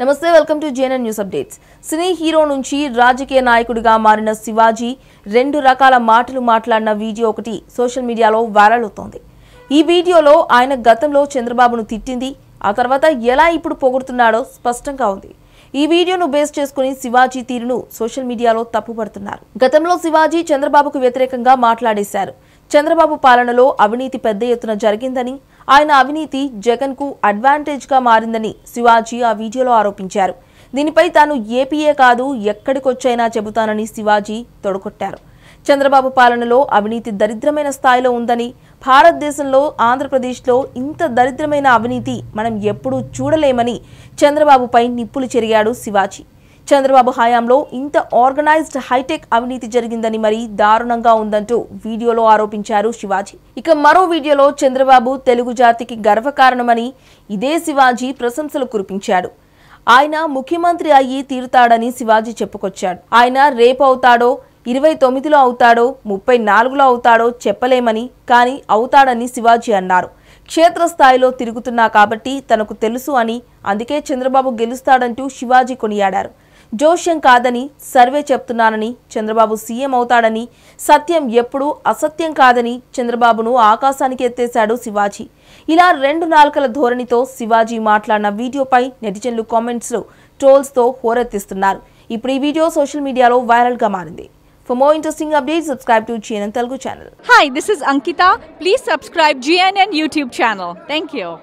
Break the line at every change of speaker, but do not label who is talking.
నమస్తే welcome to JNN news updates cine hero నుంచి రాజకీయ నాయకుడిగా మారిన శివాజీ రెండు రకాల మాటలు మాట్లాడిన వీడియో ఒకటి సోషల్ మీడియాలో వైరల్ అవుతోంది ఈ వీడియోలో ఆయన గతంలో చంద్రబాబును తిట్టింది ఆ తర్వాత ఎలా ఇప్పుడు పొగుడుతున్నాడో స్పష్టంగా ఉంది ఈ వీడియోను బేస్ చేసుకుని శివాజీ తీరును సోషల్ మీడియాలో తప్పుపడుతున్నారు గతంలో శివాజీ చంద్రబాబుకు వ్యతిరేకంగా మాట్లాడేశారు చంద్రబాబు పాలనలో అవినీతి పెద్ద ఎత్తున జరిగిందని ఆయన అవినీతి జగన్కు అడ్వాంటేజ్గా మారిందని శివాజీ ఆ వీడియోలో ఆరోపించారు దీనిపై తాను ఏపీఏ కాదు ఎక్కడికొచ్చైనా చెబుతానని శివాజీ తొడగొట్టారు చంద్రబాబు పాలనలో అవినీతి దరిద్రమైన స్థాయిలో ఉందని భారతదేశంలో ఆంధ్రప్రదేశ్లో ఇంత దరిద్రమైన అవినీతి మనం ఎప్పుడూ చూడలేమని చంద్రబాబుపై నిప్పులు చెరిగాడు శివాజీ చంద్రబాబు హయాంలో ఇంత ఆర్గనైజ్డ్ హైటెక్ అవినీతి జరిగిందని మరి దారుణంగా ఉందంటూ వీడియోలో ఆరోపించారు శివాజీ ఇక మరో వీడియోలో చంద్రబాబు తెలుగు జాతికి గర్వకారణమని ఇదే శివాజీ ప్రశంసలు కురిపించాడు ఆయన ముఖ్యమంత్రి అయ్యి తీరుతాడని శివాజీ చెప్పుకొచ్చాడు ఆయన రేపు అవుతాడో ఇరవై తొమ్మిదిలో అవుతాడో ముప్పై నాలుగులో అవుతాడో చెప్పలేమని కానీ అవుతాడని శివాజీ అన్నారు క్షేత్రస్థాయిలో తిరుగుతున్నా కాబట్టి తనకు తెలుసు అని అందుకే చంద్రబాబు గెలుస్తాడంటూ శివాజీ కొనియాడారు జోష్యం కాదని సర్వే చెప్తున్నానని చంద్రబాబు సీఎం అవుతాడని సత్యం ఎప్పుడూ అసత్యం కాదని చంద్రబాబును ఆకాశానికి ఎత్తేశాడు శివాజీ ఇలా రెండు నాలుకల ధోరణితో శివాజీ మాట్లాడిన వీడియోపై నెటిజన్లు కామెంట్స్లో తో హోరెత్తిస్తున్నారు ఇప్పుడు ఈ వీడియో సోషల్ మీడియాలో వైరల్గా మారింది For more interesting updates, subscribe to GNN Telugu channel. Hi, this is Ankita. Please subscribe GNN YouTube channel. Thank you.